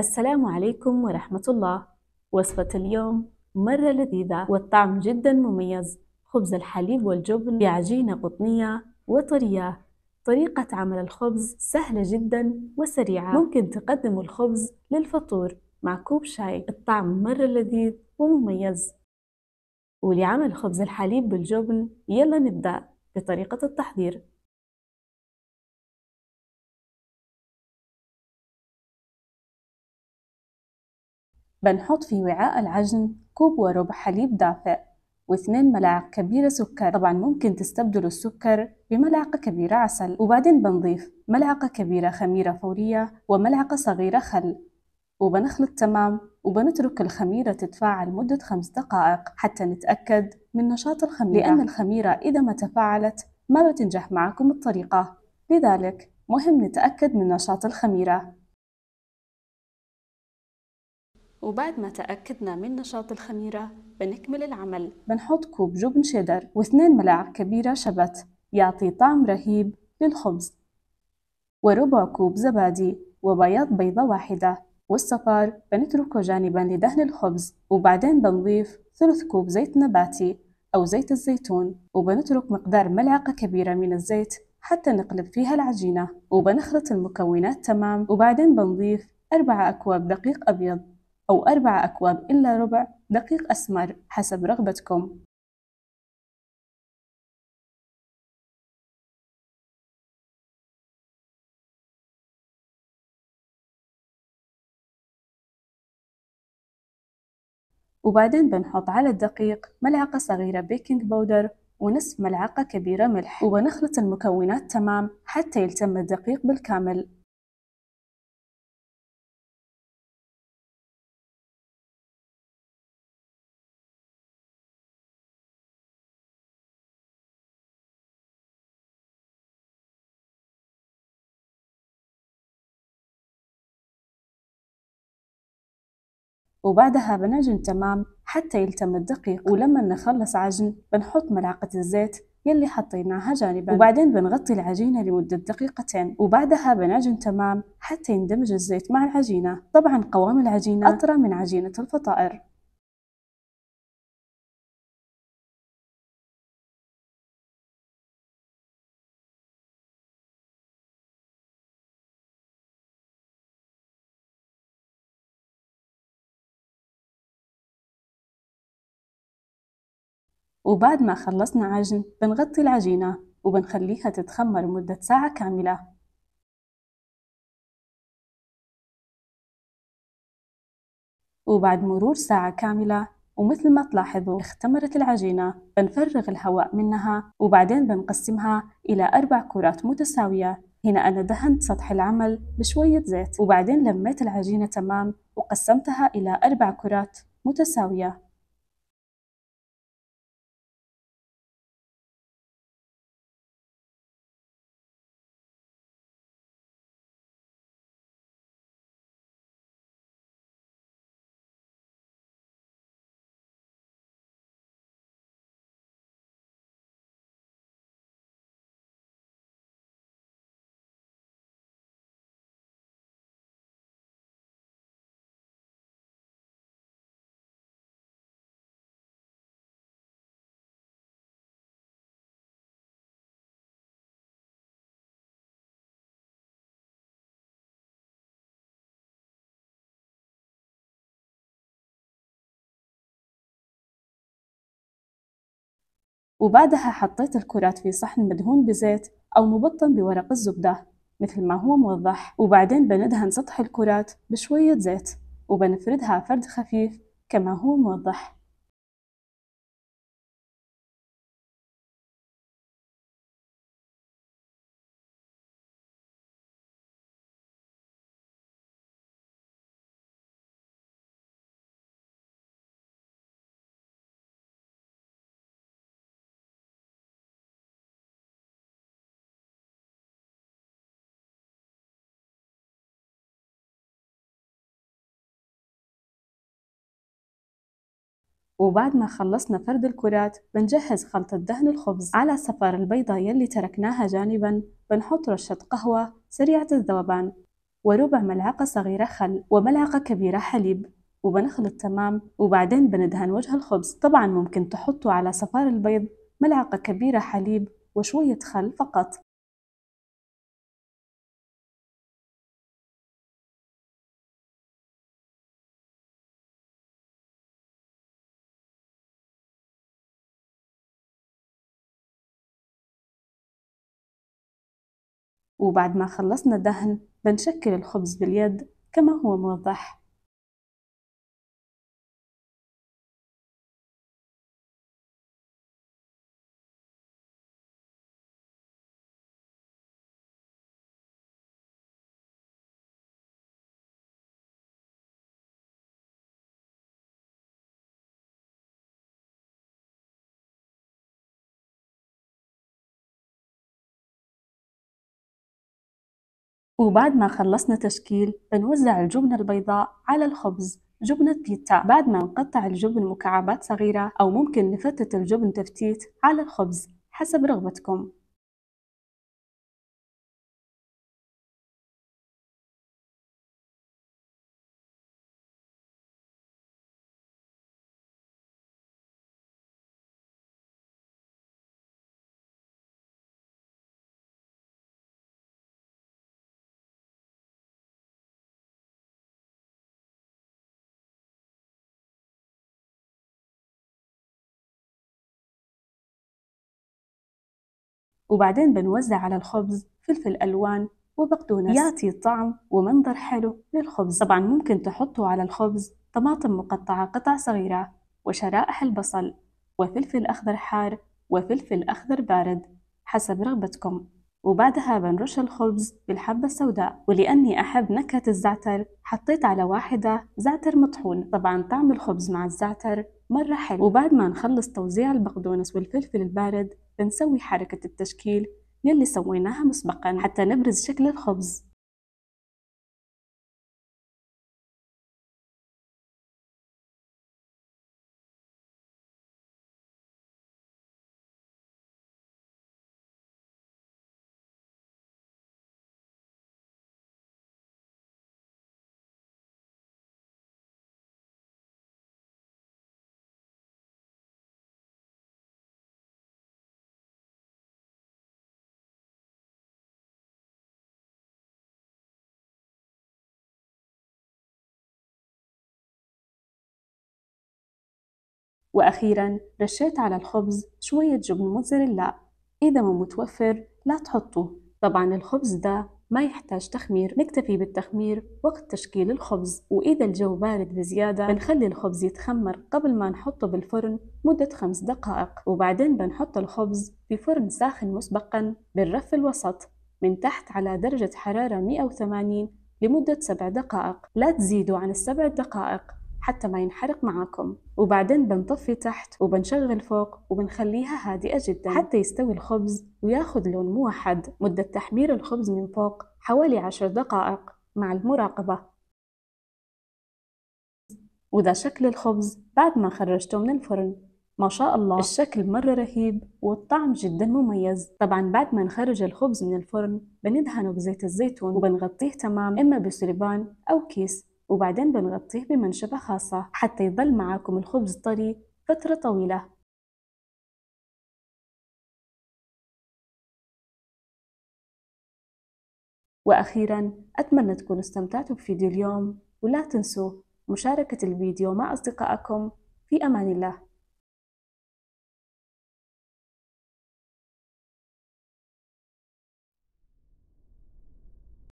السلام عليكم ورحمة الله وصفة اليوم مرة لذيذة والطعم جدا مميز خبز الحليب والجبن بعجينة قطنية وطرية طريقة عمل الخبز سهلة جدا وسريعة ممكن تقدم الخبز للفطور مع كوب شاي الطعم مرة لذيذ ومميز ولعمل خبز الحليب بالجبن يلا نبدأ بطريقة التحضير بنحط في وعاء العجن كوب وربع حليب دافئ واثنين ملاعق كبيرة سكر طبعا ممكن تستبدلوا السكر بملعقة كبيرة عسل وبعدين بنضيف ملعقة كبيرة خميرة فورية وملعقة صغيرة خل وبنخلط تمام وبنترك الخميرة تتفاعل مدة خمس دقائق حتى نتأكد من نشاط الخميرة لأن الخميرة إذا ما تفاعلت ما بتنجح معكم الطريقة لذلك مهم نتأكد من نشاط الخميرة وبعد ما تأكدنا من نشاط الخميرة بنكمل العمل بنحط كوب جبن شيدر واثنين ملاعق كبيرة شبت يعطي طعم رهيب للخبز وربع كوب زبادي وبياض بيضة واحدة والصفار بنتركه جانبا لدهن الخبز وبعدين بنضيف ثلث كوب زيت نباتي أو زيت الزيتون وبنترك مقدار ملعقة كبيرة من الزيت حتى نقلب فيها العجينة وبنخلط المكونات تمام وبعدين بنضيف أربع أكواب دقيق أبيض أو أربع أكواب إلا ربع دقيق أسمر حسب رغبتكم وبعدين بنحط على الدقيق ملعقة صغيرة بيكنج بودر ونصف ملعقة كبيرة ملح وبنخلط المكونات تمام حتى يلتم الدقيق بالكامل وبعدها بنعجن تمام حتى يلتم الدقيق ولما نخلص عجن بنحط ملعقة الزيت يلي حطيناها جانبا وبعدين بنغطي العجينة لمدة دقيقتين وبعدها بنعجن تمام حتى يندمج الزيت مع العجينة طبعا قوام العجينة أطرى من عجينة الفطائر وبعد ما خلصنا عجن بنغطي العجينة وبنخليها تتخمر مدة ساعة كاملة وبعد مرور ساعة كاملة ومثل ما تلاحظوا اختمرت العجينة بنفرغ الهواء منها وبعدين بنقسمها إلى أربع كرات متساوية هنا أنا دهنت سطح العمل بشوية زيت وبعدين لميت العجينة تمام وقسمتها إلى أربع كرات متساوية وبعدها حطيت الكرات في صحن مدهون بزيت أو مبطن بورق الزبدة مثل ما هو موضح وبعدين بندهن سطح الكرات بشوية زيت وبنفردها فرد خفيف كما هو موضح وبعد ما خلصنا فرد الكرات بنجهز خلطة دهن الخبز على صفار البيضة يلي تركناها جانبا بنحط رشة قهوة سريعة الذوبان وربع ملعقة صغيرة خل وملعقة كبيرة حليب وبنخلط تمام وبعدين بندهن وجه الخبز طبعا ممكن تحطوا على صفار البيض ملعقة كبيرة حليب وشوية خل فقط وبعد ما خلصنا دهن بنشكل الخبز باليد كما هو موضح وبعد ما خلصنا تشكيل بنوزع الجبنة البيضاء على الخبز جبنة بيتزا بعد ما نقطع الجبن مكعبات صغيرة أو ممكن نفتت الجبن تفتيت على الخبز حسب رغبتكم وبعدين بنوزع على الخبز فلفل ألوان وبقدونس يعطي طعم ومنظر حلو للخبز طبعا ممكن تحطوا على الخبز طماطم مقطعة قطع صغيرة وشرائح البصل وفلفل أخضر حار وفلفل أخضر بارد حسب رغبتكم وبعدها بنرش الخبز بالحبة السوداء ولأني أحب نكهة الزعتر حطيت على واحدة زعتر مطحون طبعا طعم الخبز مع الزعتر مرة حلو وبعد ما نخلص توزيع البقدونس والفلفل البارد بنسوي حركة التشكيل يلي سويناها مسبقا حتى نبرز شكل الخبز وأخيرا رشيت على الخبز شوية جبن موتزاريلا إذا ما متوفر لا تحطوه طبعا الخبز ده ما يحتاج تخمير نكتفي بالتخمير وقت تشكيل الخبز وإذا الجو بارد بزيادة بنخلي الخبز يتخمر قبل ما نحطه بالفرن مدة خمس دقائق وبعدين بنحط الخبز في فرن ساخن مسبقا بالرف الوسط من تحت على درجة حرارة 180 لمدة سبع دقائق لا تزيدوا عن السبع دقائق حتى ما ينحرق معاكم وبعدين بنطفي تحت وبنشغل فوق وبنخليها هادئة جدا حتى يستوي الخبز وياخذ لون موحد مدة تحمير الخبز من فوق حوالي عشر دقائق مع المراقبة وذا شكل الخبز بعد ما خرجته من الفرن ما شاء الله الشكل مرة رهيب والطعم جدا مميز طبعا بعد ما نخرج الخبز من الفرن بندهنه بزيت الزيتون وبنغطيه تمام إما بسربان أو كيس وبعدين بنغطيه بمنشفة خاصة حتى يظل معاكم الخبز طري فترة طويلة وأخيرا أتمنى تكونوا استمتعتوا بفيديو اليوم ولا تنسوا مشاركة الفيديو مع أصدقائكم في أمان الله